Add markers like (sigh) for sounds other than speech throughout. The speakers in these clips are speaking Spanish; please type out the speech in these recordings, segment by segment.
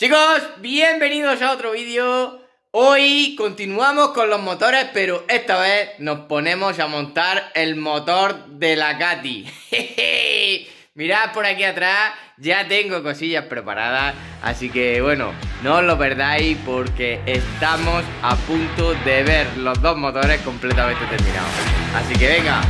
Chicos, bienvenidos a otro vídeo. Hoy continuamos con los motores, pero esta vez nos ponemos a montar el motor de la Katy. (laughs) Mirad por aquí atrás, ya tengo cosillas preparadas, así que bueno, no os lo perdáis porque estamos a punto de ver los dos motores completamente terminados. Así que venga.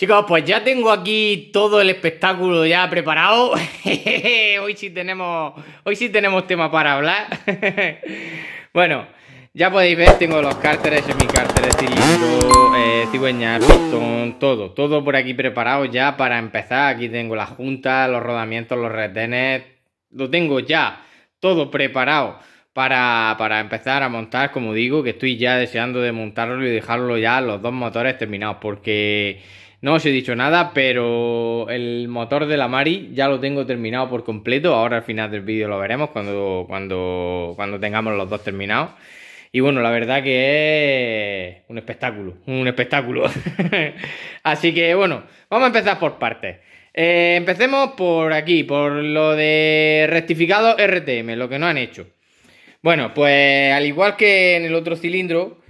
Chicos, pues ya tengo aquí todo el espectáculo ya preparado. (laughs) hoy sí tenemos. Hoy sí tenemos tema para hablar. (laughs) bueno, ya podéis ver, tengo los cárteres, semicárteres, cilindro, eh, cigüeña, todo, todo por aquí preparado ya para empezar. Aquí tengo la junta, los rodamientos, los retenes. Lo tengo ya, todo preparado. Para, para, empezar a montar, como digo, que estoy ya deseando de montarlo y dejarlo ya los dos motores terminados, porque no os he dicho nada, pero el motor de la Mari ya lo tengo terminado por completo. Ahora al final del vídeo lo veremos cuando, cuando, cuando tengamos los dos terminados. Y bueno, la verdad que es un espectáculo, un espectáculo. (laughs) Así que bueno, vamos a empezar por partes. Eh, empecemos por aquí, por lo de rectificado RTM, lo que no han hecho. Bueno, pues al igual que en el otro cilindro,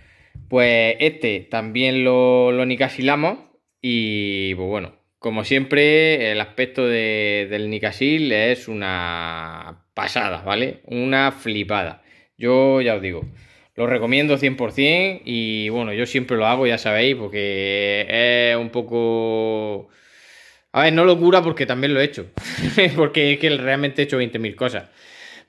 pues este también lo, lo nicasilamos y pues bueno, como siempre, el aspecto del Nikasil es una pasada, ¿vale? Una flipada. Yo ya os digo, lo recomiendo 100% y bueno, yo siempre lo hago, ya sabéis, porque es un poco... A ver, no locura porque también lo he hecho, (laughs) porque es que realmente he hecho 20.000 cosas,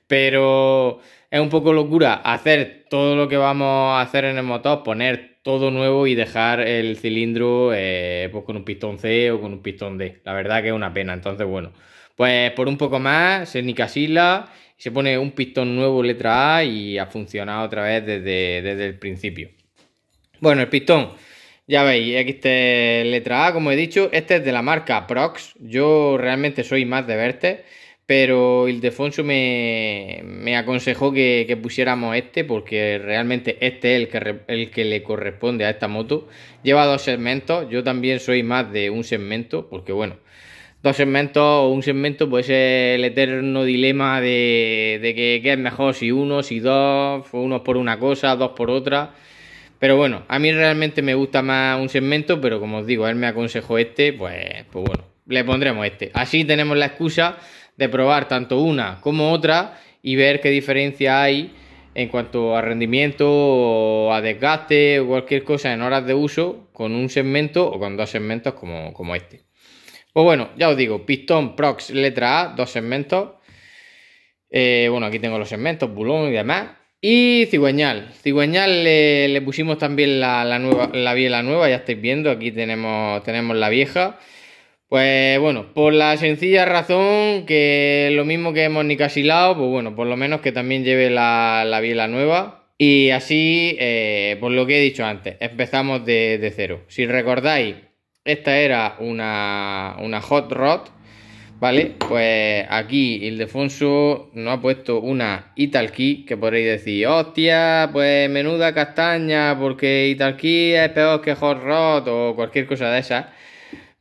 pero es un poco locura hacer todo lo que vamos a hacer en el motor, poner todo nuevo y dejar el cilindro eh, pues, con un pistón C o con un pistón D. La verdad que es una pena. Entonces, bueno, pues por un poco más, se nicasila se pone un pistón nuevo letra A y ha funcionado otra vez desde, desde el principio. Bueno, el pistón. Ya veis, aquí está letra A, como he dicho. Este es de la marca Prox. Yo realmente soy más de Verte pero Ildefonso me, me aconsejó que, pusiéramos este porque realmente este es el que, el que le corresponde a esta moto. Lleva dos segmentos, yo también soy más de un segmento porque bueno, dos segmentos o un segmento pues es el eterno dilema de, de que, es mejor si uno, si dos, uno por una cosa, dos por otra. Pero bueno, a mí realmente me gusta más un segmento, pero como os digo, él me aconsejó este, pues, pues bueno, le pondremos este. Así tenemos la excusa de probar tanto una como otra y ver qué diferencia hay en cuanto a rendimiento o a desgaste o cualquier cosa en horas de uso con un segmento o con dos segmentos como, este. Pues bueno, ya os digo, pistón, prox, letra A, dos segmentos. Eh, bueno, aquí tengo los segmentos, bulón y demás. Y cigüeñal. Cigüeñal le, pusimos también la, la, nueva, la biela nueva, ya estáis viendo, aquí tenemos, tenemos la vieja. Pues bueno, por la sencilla razón que lo mismo que hemos Silao, pues bueno, por lo menos que también lleve la, la biela nueva. Y así, eh, por lo que he dicho antes, empezamos de, cero. Si recordáis, esta era una, hot rod, ¿vale? Pues aquí Ildefonso no ha puesto una Italquí, que podréis decir, hostia, pues menuda castaña, porque Italquí es peor que hot rod o cualquier cosa de esa.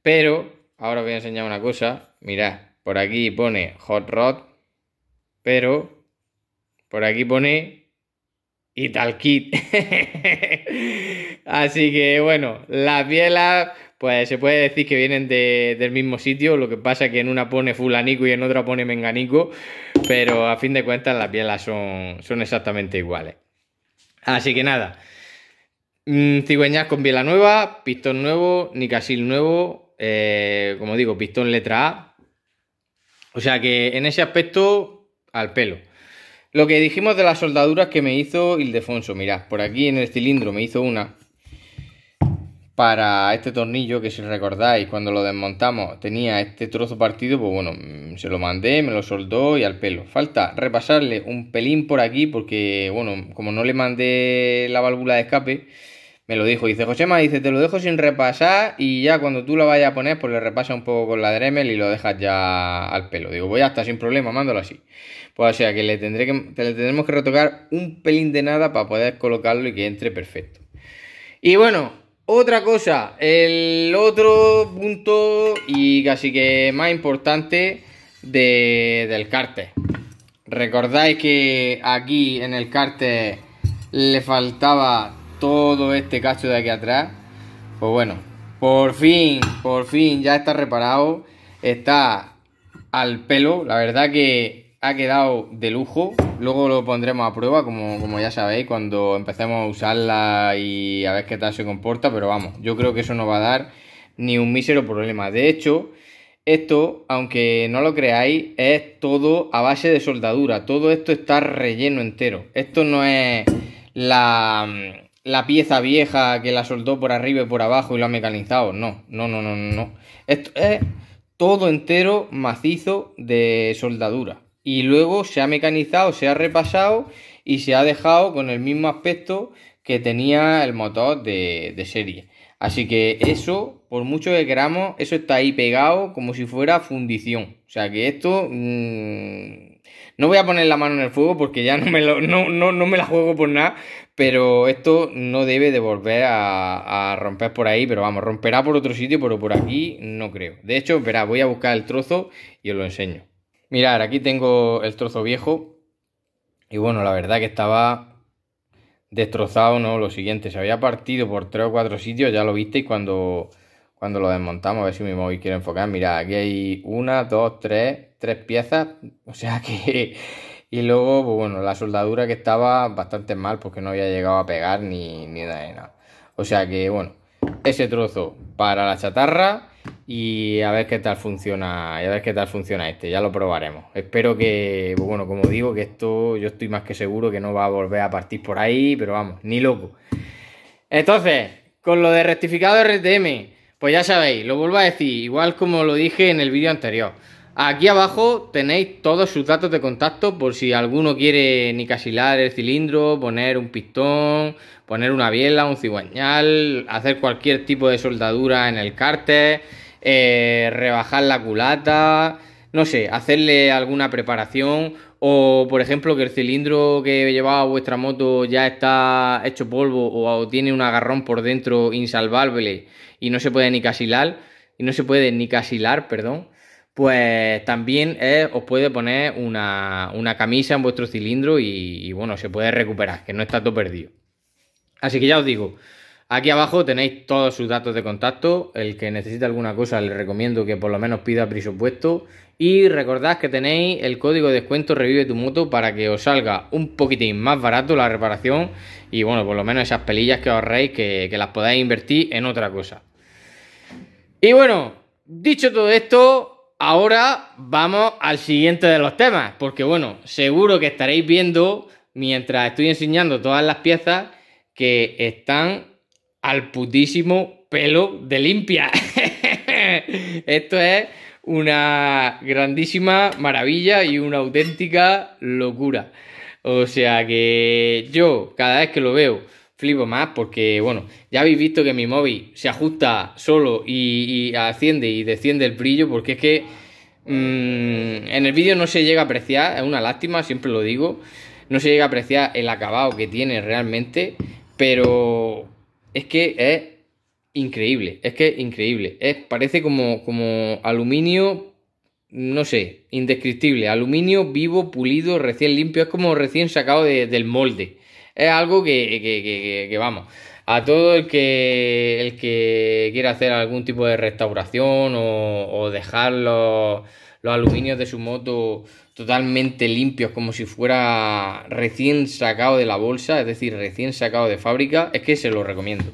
Pero Ahora os voy a enseñar una cosa. Mirad, por aquí pone Hot Rod, pero por aquí pone Ital Kit. (laughs) Así que bueno, las bielas, pues se puede decir que vienen del mismo sitio. Lo que pasa es que en una pone fulanico y en otra pone menganico. Pero a fin de cuentas las bielas son, son exactamente iguales. Así que nada. Mm, cigüeñas con biela nueva, pistón nuevo, nicasil nuevo, eh, como digo, pistón letra A. O sea que en ese aspecto, al pelo. Lo que dijimos de las soldaduras que me hizo Ildefonso, mirad, por aquí en el cilindro me hizo una para este tornillo que si recordáis cuando lo desmontamos tenía este trozo partido, pues bueno, mm, se lo mandé, me lo soldó y al pelo. Falta repasarle un pelín por aquí porque, bueno, como no le mandé la válvula de escape, me lo dijo. Dice, Josema, dice, te lo dejo sin repasar y ya cuando tú lo vayas a poner, pues le repasa un poco con la Dremel y lo dejas ya al pelo. Digo, voy pues hasta sin problema, mándalo así. Pues o sea que le, tendré que le tendremos que retocar un pelín de nada para poder colocarlo y que entre perfecto. Y bueno, otra cosa, el otro punto y casi que más importante de, del cárter. Recordáis que aquí en el cárter le faltaba todo este cacho de aquí atrás. Pues bueno, por fin, por fin ya está reparado. Está al pelo. La verdad que ha quedado de lujo. Luego lo pondremos a prueba, como, como ya sabéis, cuando empecemos a usarla y a ver qué tal se comporta. Pero vamos, yo creo que eso no va a dar ni un mísero problema. De hecho, esto, aunque no lo creáis, es todo a base de soldadura. Todo esto está relleno entero. Esto no es la la pieza vieja que la soltó por arriba y por abajo y lo ha mecanizado. No, no, no, no, no. Esto es todo entero macizo de soldadura. Y luego se ha mecanizado, se ha repasado y se ha dejado con el mismo aspecto que tenía el motor de, serie. Así que eso, por mucho que queramos, eso está ahí pegado como si fuera fundición. O sea que esto... Mm, no voy a poner la mano en el fuego porque ya no no me la juego por nada pero esto no debe de volver a, romper por ahí, pero vamos, romperá por otro sitio, pero por aquí no creo. De hecho, verá, voy a buscar el trozo y os lo enseño. Mirar, aquí tengo el trozo viejo. Y bueno, la verdad que estaba destrozado, ¿no? Lo siguiente, se había partido por tres o cuatro sitios, ya lo visteis cuando, cuando lo desmontamos. A ver si mi móvil quiere enfocar. Mirad, aquí hay una, dos, tres, tres piezas. O sea que y luego, pues bueno, la soldadura que estaba bastante mal porque no había llegado a pegar ni, nada de nada. O sea que, bueno, ese trozo para la chatarra y a ver qué tal funciona, y a ver qué tal funciona este, ya lo probaremos. Espero que, pues bueno, como digo, que esto yo estoy más que seguro que no va a volver a partir por ahí, pero vamos, ni loco. Entonces, con lo de rectificado RTM, pues ya sabéis, lo vuelvo a decir, igual como lo dije en el vídeo anterior. Aquí abajo tenéis todos sus datos de contacto por si alguno quiere ni casilar el cilindro, poner un pistón, poner una biela, un cigüeñal, hacer cualquier tipo de soldadura en el cárter, eh, rebajar la culata, no sé, hacerle alguna preparación o por ejemplo que el cilindro que llevaba vuestra moto ya está hecho polvo o, tiene un agarrón por dentro insalvable y no se puede nicasilar, y no se puede ni casilar, perdón pues también os puede poner una, camisa en vuestro cilindro y, bueno, se puede recuperar, que no está todo perdido. Así que ya os digo, Aquí abajo tenéis todos sus datos de contacto. El que necesite alguna cosa, le recomiendo que por lo menos pida presupuesto. Y recordad que tenéis el código de descuento Revive tu moto para que os salga un poquitín más barato la reparación. Y bueno, por lo menos esas pelillas que ahorréis que, que las podáis invertir en otra cosa. Y bueno, dicho todo esto, Ahora vamos al siguiente de los temas, porque bueno, seguro que estaréis viendo mientras estoy enseñando todas las piezas que están al putísimo pelo de limpia. (laughs) Esto es una grandísima maravilla y una auténtica locura. O sea que yo cada vez que lo veo flipo más porque, bueno, ya habéis visto que mi móvil se ajusta solo y, asciende y desciende el brillo porque es que mm, en el vídeo no se llega a apreciar, es una lástima, siempre lo digo, no se llega a apreciar el acabado que tiene realmente, pero es que es increíble, es que es increíble, es, parece como, como aluminio, no sé, indescriptible, aluminio vivo, pulido, recién limpio, es como recién sacado del molde es algo que, vamos, a todo el que, el que quiera hacer algún tipo de restauración o, o dejar los, los, aluminios de su moto totalmente limpios como si fuera recién sacado de la bolsa, es decir, recién sacado de fábrica, es que se lo recomiendo.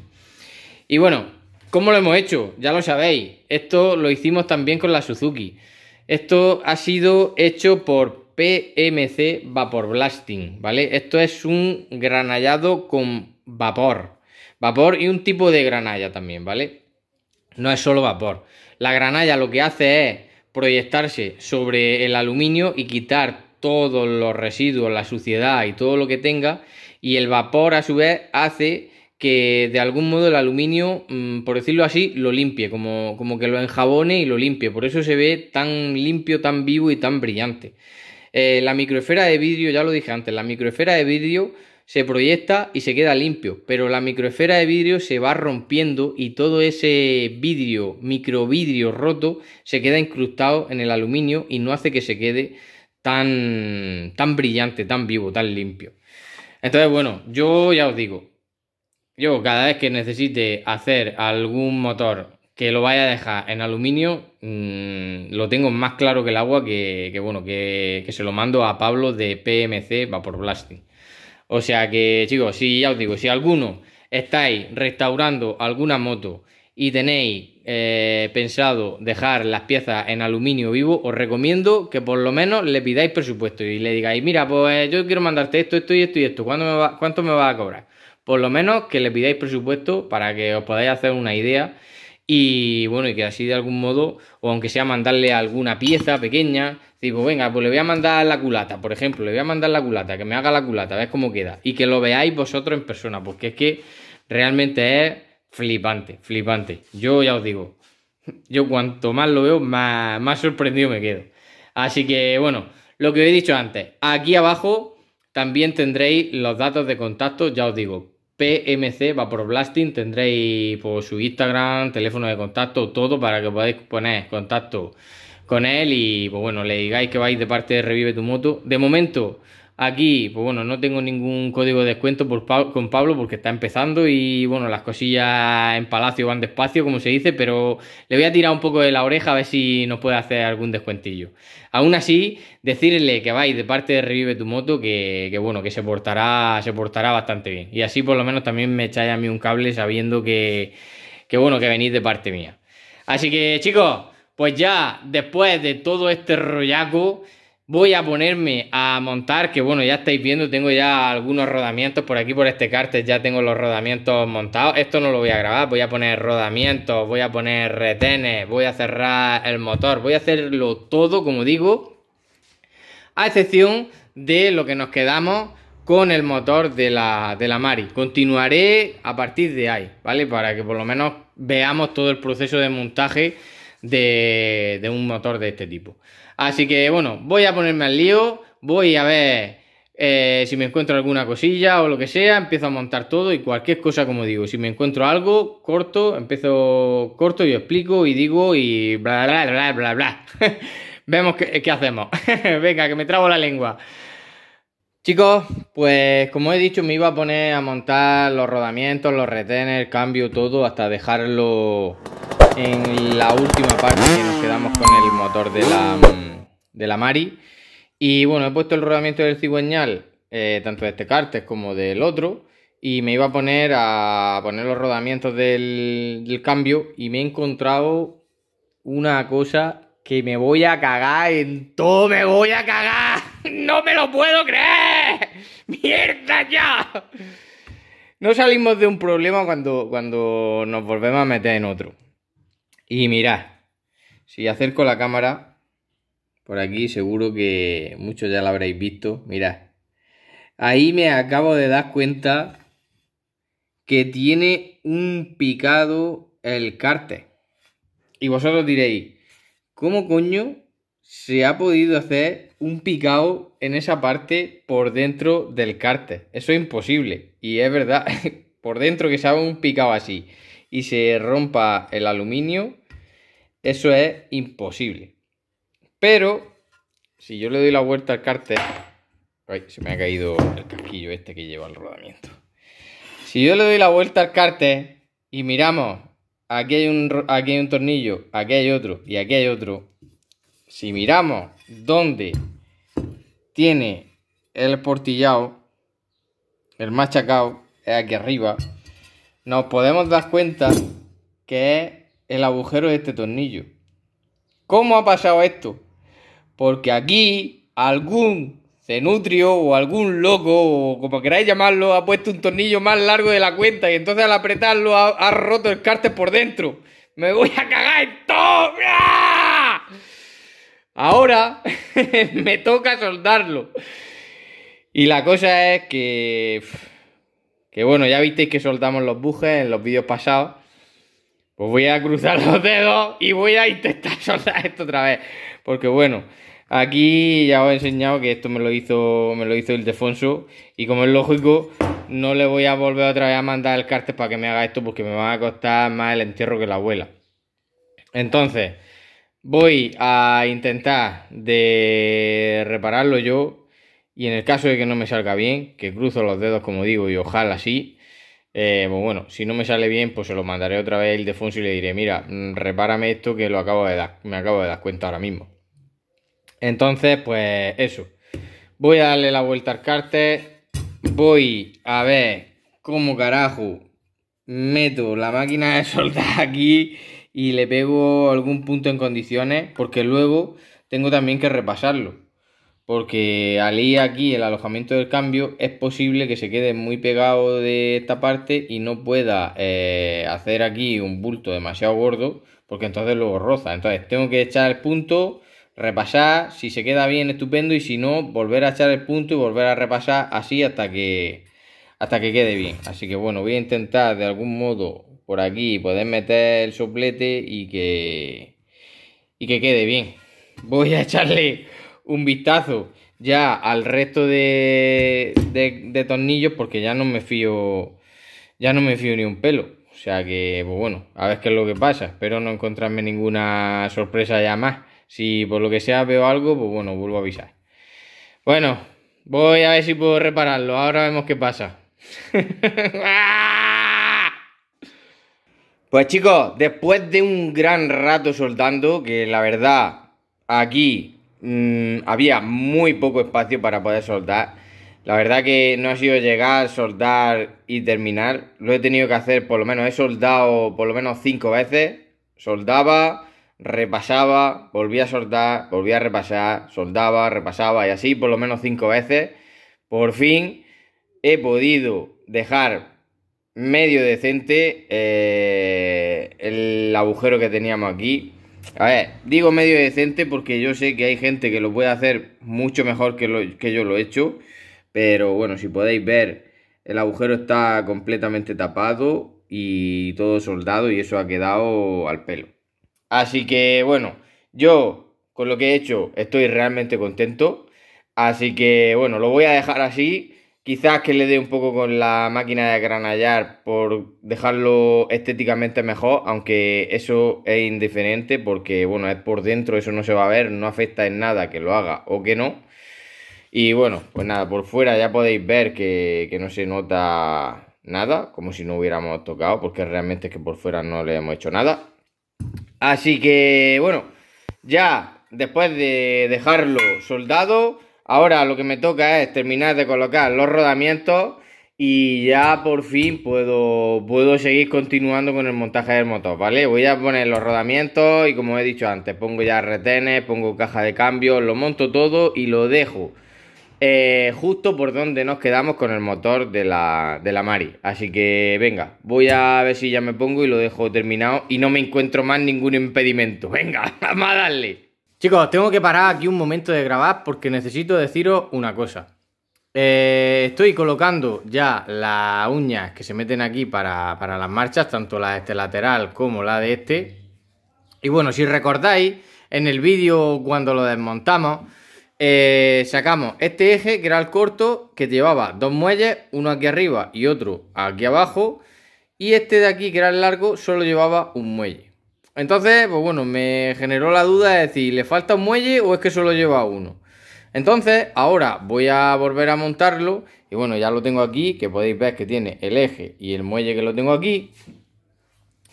Y bueno, ¿cómo lo hemos hecho? Ya lo sabéis, esto lo hicimos también con la Suzuki. Esto ha sido hecho por PMC Vapor Blasting, ¿vale? Esto es un granallado con vapor. Vapor y un tipo de granalla también, ¿vale? No es solo vapor. La granalla lo que hace es proyectarse sobre el aluminio y quitar todos los residuos, la suciedad y todo lo que tenga. Y el vapor a su vez hace que de algún modo el aluminio, mm, por decirlo así, lo limpie, como, como que lo enjabone y lo limpie. Por eso se ve tan limpio, tan vivo y tan brillante. Eh, la microesfera de vidrio, ya lo dije antes, la microesfera de vidrio se proyecta y se queda limpio, pero la microesfera de vidrio se va rompiendo y todo ese vidrio, microvidrio roto, se queda incrustado en el aluminio y no hace que se quede tan, tan brillante, tan vivo, tan limpio. Entonces, bueno, yo ya os digo, yo cada vez que necesite hacer algún motor que lo vaya a dejar en aluminio, mm, lo tengo más claro que el agua que, bueno, que, se lo mando a Pablo de PMC Vapor Blasting. O sea que, chicos, si ya os digo, si alguno estáis restaurando alguna moto y tenéis eh, pensado dejar las piezas en aluminio vivo, os recomiendo que por lo menos le pidáis presupuesto y le digáis, mira, pues yo quiero mandarte esto, esto y esto y esto, me va, ¿cuánto me va a cobrar? Por lo menos que le pidáis presupuesto para que os podáis hacer una idea y bueno, y que así de algún modo, o aunque sea mandarle alguna pieza pequeña, digo, venga, pues le voy a mandar la culata, por ejemplo, le voy a mandar la culata, que me haga la culata, a cómo queda. Y que lo veáis vosotros en persona, porque es que realmente es flipante, flipante. Yo ya os digo, (laughs) yo cuanto más lo veo, más, más sorprendido me quedo. Así que bueno, lo que os he dicho antes, aquí abajo también tendréis los datos de contacto, ya os digo, PMC Vapor Blasting. Tendréis por pues, su Instagram, teléfono de contacto, todo para que podáis poner contacto con él y pues bueno, le digáis que vais de parte de Revive tu moto. De momento Aquí, pues bueno, no tengo ningún código de descuento por con Pablo porque está empezando y bueno, las cosillas en Palacio van despacio, como se dice, pero le voy a tirar un poco de la oreja a ver si nos puede hacer algún descuentillo. Aún así, decirle que vais de parte de Revive tu moto que, bueno, que se portará, se portará bastante bien. Y así por lo menos también me echáis a mí un cable sabiendo que, que bueno, que venís de parte mía. Así que chicos, pues ya después de todo este rollaco Voy a ponerme a montar, que bueno, ya estáis viendo, tengo ya algunos rodamientos por aquí, por este cárter, ya tengo los rodamientos montados. Esto no lo voy a grabar, voy a poner rodamientos, voy a poner retenes, voy a cerrar el motor, voy a hacerlo todo, como digo, a excepción de lo que nos quedamos con el motor de la, de la Mari. Continuaré a partir de ahí, ¿vale? Para que por lo menos veamos todo el proceso de montaje de, de un motor de este tipo. Así que bueno, voy a ponerme al lío, voy a ver eh, si me encuentro alguna cosilla o lo que sea, empiezo a montar todo y cualquier cosa, como digo, si me encuentro algo, corto, empiezo corto y explico y digo y bla, bla, bla, bla, bla. (laughs) Vemos qué, qué hacemos. (laughs) Venga, que me trabo la lengua. Chicos, pues como he dicho, me iba a poner a montar los rodamientos, los retenes, el cambio, todo, hasta dejarlo en la última parte que nos quedamos con el motor de la, de la Mari. Y bueno, he puesto el rodamiento del cigüeñal, eh, tanto de este cárter como del otro. Y me iba a poner a poner los rodamientos del, cambio y me he encontrado una cosa que me voy a cagar en todo, me voy a cagar. (laughs) No me lo puedo creer. (laughs) Mierda ya. No salimos de un problema cuando, cuando nos volvemos a meter en otro. Y mirad, si acerco la cámara por aquí, seguro que muchos ya la habréis visto. Mirad, ahí me acabo de dar cuenta que tiene un picado el cárter. Y vosotros diréis, ¿cómo coño se ha podido hacer un picado en esa parte por dentro del cárter? Eso es imposible. Y es verdad, (laughs) por dentro que se haga un picado así y se rompa el aluminio, eso es imposible. Pero si yo le doy la vuelta al cárter, se me ha caído el casquillo este que lleva el rodamiento. Si yo le doy la vuelta al cárter y miramos, aquí hay un, aquí hay un tornillo, aquí hay otro y aquí hay otro. Si miramos dónde tiene el portillado, el machacado, es aquí arriba nos podemos dar cuenta que es el agujero de este tornillo. ¿Cómo ha pasado esto? Porque aquí algún cenutrio o algún loco, o como queráis llamarlo, ha puesto un tornillo más largo de la cuenta y entonces al apretarlo ha, roto el cárter por dentro. ¡Me voy a cagar en todo! ¡Ah! Ahora (laughs) me toca soldarlo. Y la cosa es que... Que bueno, ya visteis que soltamos los bujes en los vídeos pasados. Pues voy a cruzar (laughs) los dedos y voy a intentar (laughs) soltar esto otra vez. Porque bueno, aquí ya os he enseñado que esto me lo hizo, me lo hizo Ildefonso. Y como es lógico, no le voy a volver otra vez a mandar el cárter para que me haga esto porque me va a costar más el entierro que la abuela. Entonces, voy a intentar de repararlo yo y en el caso de que no me salga bien, que cruzo los dedos como digo y ojalá sí, eh, pues bueno, si no me sale bien, pues se lo mandaré otra vez el defonso y le diré, mira, mm, repárame esto que lo acabo de me acabo de dar cuenta ahora mismo. Entonces, pues eso. Voy a darle la vuelta al cárter. Voy a ver cómo carajo meto la máquina de soldar aquí y le pego algún punto en condiciones, porque luego tengo también que repasarlo porque al ir aquí el alojamiento del cambio es posible que se quede muy pegado de esta parte y no pueda eh, hacer aquí un bulto demasiado gordo porque entonces luego roza. Entonces tengo que echar el punto, repasar, si se queda bien estupendo y si no volver a echar el punto y volver a repasar así hasta que hasta que quede bien. Así que bueno, voy a intentar de algún modo por aquí poder meter el soplete y que y que quede bien. Voy a echarle un vistazo ya al resto de, de, tornillos porque ya no me fío ya no me fío ni un pelo o sea que pues bueno a ver qué es lo que pasa espero no encontrarme ninguna sorpresa ya más si por lo que sea veo algo pues bueno vuelvo a avisar bueno voy a ver si puedo repararlo ahora vemos qué pasa (laughs) pues chicos después de un gran rato soldando que la verdad aquí Mm, había muy poco espacio para poder soldar. La verdad que no ha sido llegar, soldar y terminar. Lo he tenido que hacer por lo menos, he soldado por lo menos cinco veces. Soldaba, repasaba, volvía a soldar, volvía a repasar, soldaba, repasaba y así por lo menos cinco veces. Por fin he podido dejar medio decente eh, el agujero que teníamos aquí a ver, digo medio decente porque yo sé que hay gente que lo puede hacer mucho mejor que, que yo lo he hecho. Pero bueno, si podéis ver, el agujero está completamente tapado y todo soldado y eso ha quedado al pelo. Así que bueno, yo con lo que he hecho estoy realmente contento. Así que bueno, lo voy a dejar así Quizás que le dé un poco con la máquina de granallar por dejarlo estéticamente mejor, aunque eso es indiferente porque, bueno, es por dentro, eso no se va a ver, no afecta en nada que lo haga o que no. Y bueno, pues nada, por fuera ya podéis ver que, que no se nota nada, como si no hubiéramos tocado, porque realmente es que por fuera no le hemos hecho nada. Así que, bueno, ya después de dejarlo soldado Ahora lo que me toca es terminar de colocar los rodamientos y ya por fin puedo, puedo seguir continuando con el montaje del motor, ¿vale? Voy a poner los rodamientos y como he dicho antes, pongo ya retenes, pongo caja de cambio, lo monto todo y lo dejo eh, justo por donde nos quedamos con el motor de la, de la Mari. Así que venga, voy a ver si ya me pongo y lo dejo terminado y no me encuentro más ningún impedimento. Venga, (laughs) vamos a darle. Chicos, tengo que parar aquí un momento de grabar porque necesito deciros una cosa. Eh, estoy colocando ya las uñas que se meten aquí para, para las marchas, tanto la de este lateral como la de este. Y bueno, si recordáis, en el vídeo cuando lo desmontamos, eh, sacamos este eje que era el corto, que llevaba dos muelles, uno aquí arriba y otro aquí abajo. Y este de aquí, que era el largo, solo llevaba un muelle. Entonces, pues bueno, me generó la duda de decir, ¿le falta un muelle o es que solo lleva uno? Entonces, ahora voy a volver a montarlo y bueno, ya lo tengo aquí, que podéis ver que tiene el eje y el muelle que lo tengo aquí.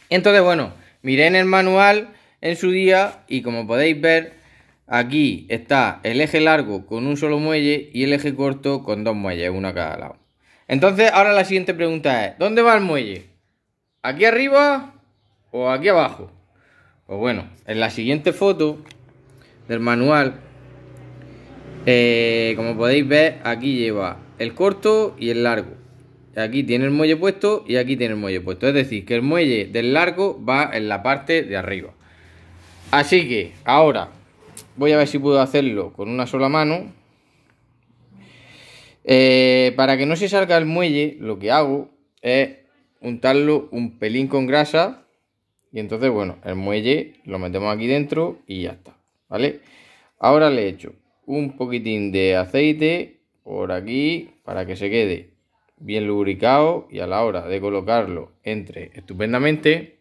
Entonces, bueno, miré en el manual en su día y como podéis ver, aquí está el eje largo con un solo muelle y el eje corto con dos muelles, uno a cada lado. Entonces, ahora la siguiente pregunta es, ¿dónde va el muelle? ¿Aquí arriba o aquí abajo? pues bueno, en la siguiente foto del manual, eh, como podéis ver, aquí lleva el corto y el largo. Aquí tiene el muelle puesto y aquí tiene el muelle puesto. Es decir, que el muelle del largo va en la parte de arriba. Así que ahora voy a ver si puedo hacerlo con una sola mano. Eh, para que no se salga el muelle, lo que hago es untarlo un pelín con grasa y entonces, bueno, el muelle lo metemos aquí dentro y ya está, ¿vale? Ahora le he hecho un poquitín de aceite por aquí para que se quede bien lubricado y a la hora de colocarlo entre estupendamente.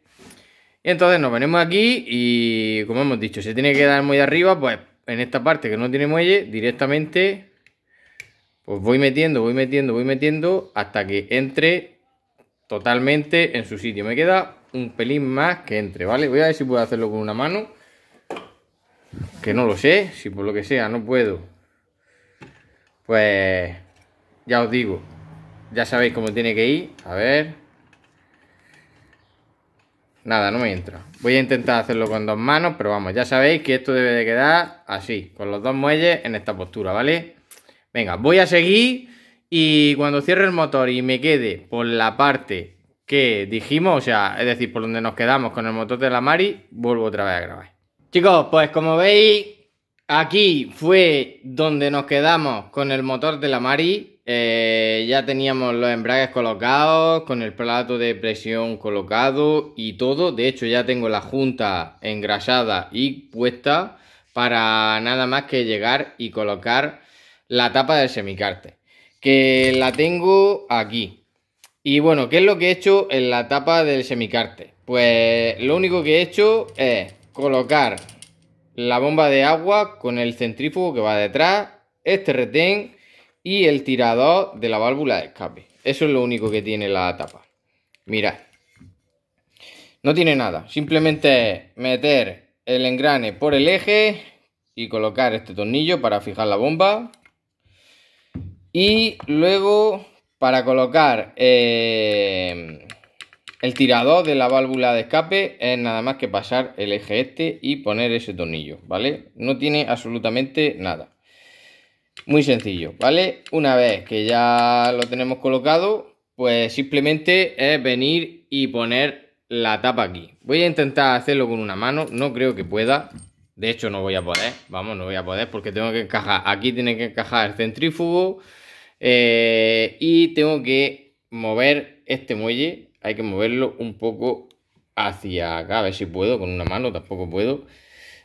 entonces nos venimos aquí y como hemos dicho, se tiene que dar muy de arriba, pues en esta parte que no tiene muelle, directamente pues voy metiendo, voy metiendo, voy metiendo hasta que entre totalmente en su sitio. Me queda un pelín más que entre, ¿vale? Voy a ver si puedo hacerlo con una mano. Que no lo sé, si por lo que sea no puedo. Pues ya os digo, ya sabéis cómo tiene que ir. A ver. Nada, no me entra. Voy a intentar hacerlo con dos manos, pero vamos, ya sabéis que esto debe de quedar así, con los dos muelles en esta postura, ¿vale? Venga, voy a seguir y cuando cierre el motor y me quede por la parte que dijimos, o sea, es decir, por donde nos quedamos con el motor de la Mari, vuelvo otra vez a grabar. Chicos, pues como veis, aquí fue donde nos quedamos con el motor de la Mari. Eh, ya teníamos los embragues colocados, con el plato de presión colocado y todo. De hecho, ya tengo la junta engrasada y puesta para nada más que llegar y colocar la tapa del semicarte Que la tengo aquí. Y bueno, ¿qué es lo que he hecho en la tapa del semicarte? Pues lo único que he hecho es colocar la bomba de agua con el centrífugo que va detrás, este retén y el tirador de la válvula de escape. Eso es lo único que tiene la tapa. Mirad. No tiene nada. Simplemente meter el engrane por el eje y colocar este tornillo para fijar la bomba. Y luego para colocar eh, el tirador de la válvula de escape es nada más que pasar el eje este y poner ese tornillo, ¿vale? No tiene absolutamente nada. Muy sencillo, ¿vale? Una vez que ya lo tenemos colocado, pues simplemente es venir y poner la tapa aquí. Voy a intentar hacerlo con una mano, no creo que pueda. De hecho, no voy a poder, vamos, no voy a poder porque tengo que encajar. Aquí tiene que encajar el centrífugo, eh, y tengo que mover este muelle, hay que moverlo un poco hacia acá, a ver si puedo, con una mano tampoco puedo.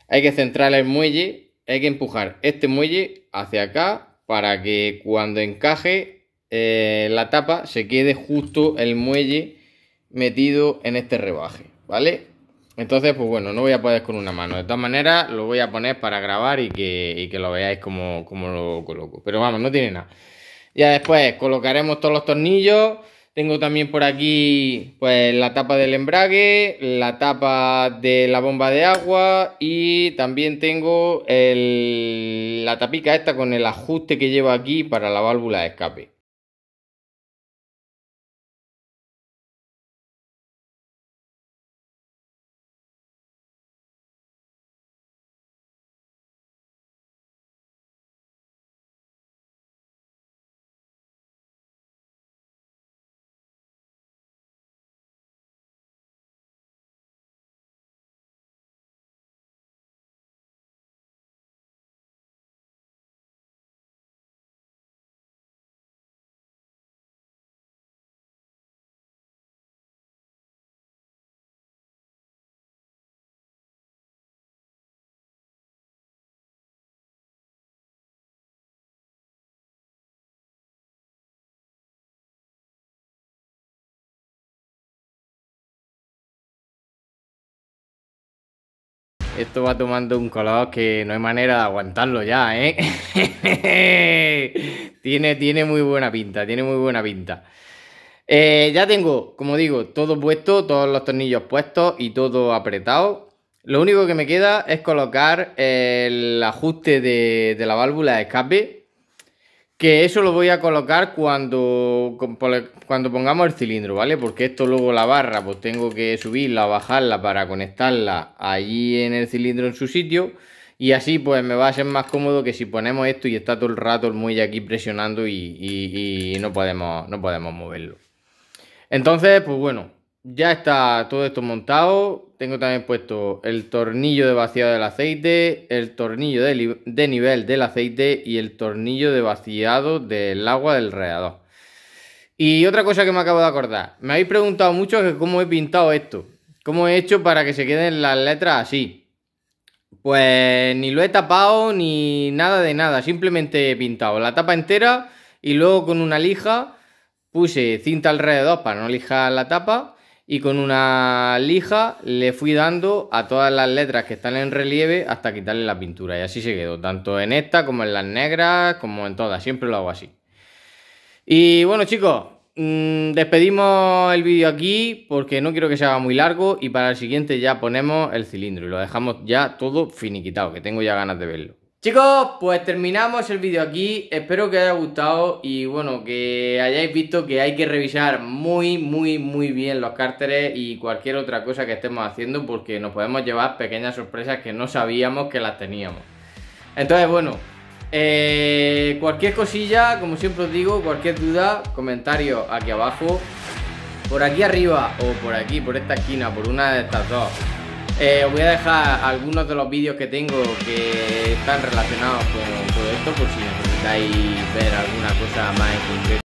Hay que centrar el muelle, hay que empujar este muelle hacia acá para que cuando encaje eh, la tapa se quede justo el muelle metido en este rebaje, ¿vale? Entonces, pues bueno, no voy a poder con una mano. De todas maneras, lo voy a poner para grabar y que, lo veáis como lo coloco. Pero vamos, no tiene nada. Ya después colocaremos todos los tornillos. Tengo también por aquí pues, la tapa del embrague, la tapa de la bomba de agua y también tengo la tapica esta con el ajuste que lleva aquí para la válvula de escape. Esto va tomando un color que no hay manera de aguantarlo ya, ¿eh? (laughs) tiene, tiene muy buena pinta, tiene muy buena pinta. Eh, ya tengo, como digo, todo puesto, todos los tornillos puestos y todo apretado. Lo único que me queda es colocar el ajuste de la válvula de escape que eso lo voy a colocar cuando, cuando pongamos el cilindro, ¿vale? Porque esto luego la barra, pues tengo que subirla o bajarla para conectarla allí en el cilindro en su sitio. Y así pues me va a ser más cómodo que si ponemos esto y está todo el rato el muelle aquí presionando y, no, podemos, no podemos moverlo. Entonces, pues bueno, ya está todo esto montado. Tengo también puesto el tornillo de vaciado del aceite, el tornillo de, nivel del aceite y el tornillo de vaciado del agua del radiador. Y otra cosa que me acabo de acordar. Me habéis preguntado mucho cómo he pintado esto. ¿Cómo he hecho para que se queden las letras así? Pues ni lo he tapado ni nada de nada. Simplemente he pintado la tapa entera y luego con una lija puse cinta alrededor para no lijar la tapa y con una lija le fui dando a todas las letras que están en relieve hasta quitarle la pintura y así se quedó, tanto en esta como en las negras, como en todas, siempre lo hago así. Y bueno chicos, mm, despedimos el vídeo aquí porque no quiero que se haga muy largo y para el siguiente ya ponemos el cilindro y lo dejamos ya todo finiquitado, que tengo ya ganas de verlo. Chicos, pues terminamos el vídeo aquí, espero que haya gustado y bueno, que hayáis visto que hay que revisar muy, muy, muy bien los cárteres y cualquier otra cosa que estemos haciendo porque nos podemos llevar pequeñas sorpresas que no sabíamos que las teníamos. Entonces, bueno, eh, cualquier cosilla, como siempre os digo, cualquier duda, comentario aquí abajo, por aquí arriba o por aquí, por esta esquina, por una de estas dos. Eh, os voy a dejar algunos de los vídeos que tengo que están relacionados con todo esto por si necesitáis ver alguna cosa más en concreto.